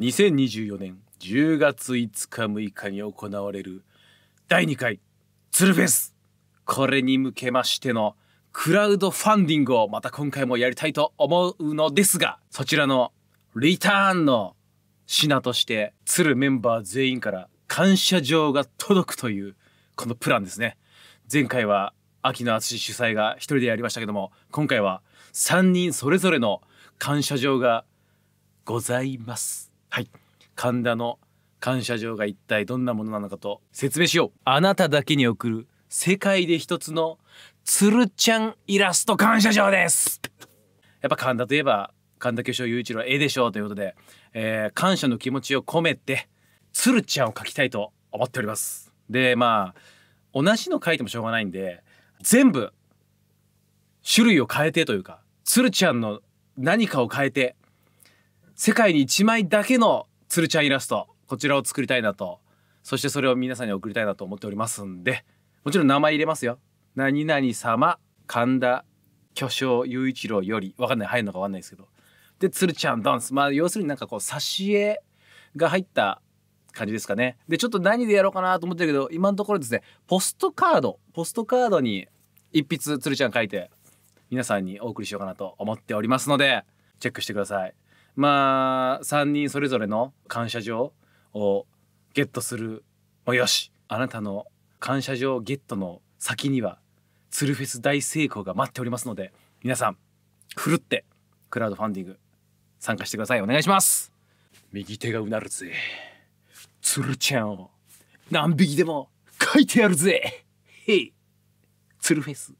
2024年10月5日6日に行われる第2回鶴フェスこれに向けましてのクラウドファンディングをまた今回もやりたいと思うのですがそちらのリターンの品として鶴メンバー全員から感謝状が届くというこのプランですね前回は秋野淳主催が一人でやりましたけども今回は3人それぞれの感謝状がございますはい神田の感謝状が一体どんなものなのかと説明しようあなただけに送る世界で一つのつるちゃんイラスト感謝状ですやっぱ神田といえば神田巨匠雄一郎絵でしょうということで、えー、感謝の気持ちを込めてつるちゃんを描きたいと思っておりますでまあ同じの描いてもしょうがないんで全部種類を変えてというかつるちゃんの何かを変えて世界に1枚だけのつるちゃんイラストこちらを作りたいなとそしてそれを皆さんに送りたいなと思っておりますんでもちろん名前入れますよ何々様神田巨匠雄一郎よりわかんない入るのかわかんないですけどでつるちゃんダンスまあ要するになんかこう挿絵が入った感じですかねでちょっと何でやろうかなと思ってるけど今のところですねポストカードポストカードに一筆つるちゃん書いて皆さんにお送りしようかなと思っておりますのでチェックしてくださいまあ3人それぞれの感謝状をゲットするもよしあなたの感謝状ゲットの先にはツルフェス大成功が待っておりますので皆さんふるってクラウドファンディング参加してくださいお願いします右手がうなるぜツルちゃんを何匹でも書いてやるぜへいツルフェス